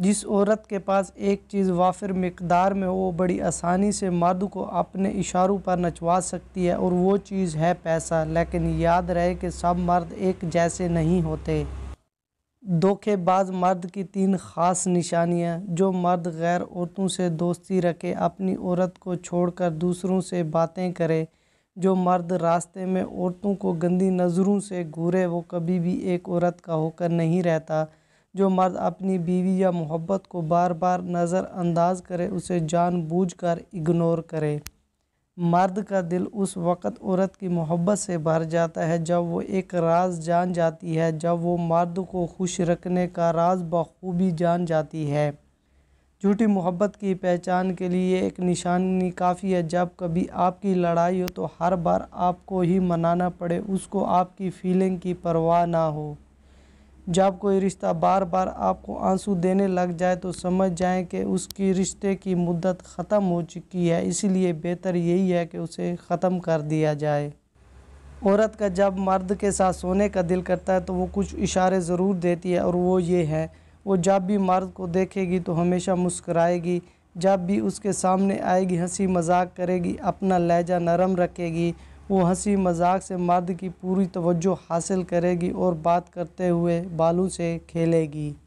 जिस औरत के पास एक चीज़ वाफिर मकदार में वो बड़ी आसानी से मर्द को अपने इशारों पर नचवा सकती है और वो चीज़ है पैसा लेकिन याद रहे कि सब मर्द एक जैसे नहीं होते धोखेबाज मर्द की तीन ख़ास निशानियाँ जो मर्द गैर औरतों से दोस्ती रखे अपनी औरत को छोड़कर दूसरों से बातें करे जो मर्द रास्ते में औरतों को गंदी नज़रों से घूरे वो कभी भी एक औरत का होकर नहीं रहता जो मर्द अपनी बीवी या मोहब्बत को बार बार नज़रअंदाज करे उसे जानबूझकर इग्नोर करे मर्द का दिल उस वक़्त औरत की मोहब्बत से भर जाता है जब वो एक राज जान जाती है जब वो मर्द को खुश रखने का राज बखूबी जान जाती है झूठी मोहब्बत की पहचान के लिए एक निशानी काफ़ी है जब कभी आपकी लड़ाई हो तो हर बार आपको ही मनाना पड़े उसको आपकी फीलिंग की परवाह ना हो जब कोई रिश्ता बार बार आपको आंसू देने लग जाए तो समझ जाएं कि उसकी रिश्ते की मुद्दत ख़त्म हो चुकी है इसलिए बेहतर यही है कि उसे ख़त्म कर दिया जाए औरत का जब मर्द के साथ सोने का दिल करता है तो वो कुछ इशारे ज़रूर देती है और वो ये है वो जब भी मर्द को देखेगी तो हमेशा मुस्कराएगी जब भी उसके सामने आएगी हंसी मजाक करेगी अपना लहजा नरम रखेगी वो हंसी मजाक से मर्द की पूरी तवज्जो हासिल करेगी और बात करते हुए बालू से खेलेगी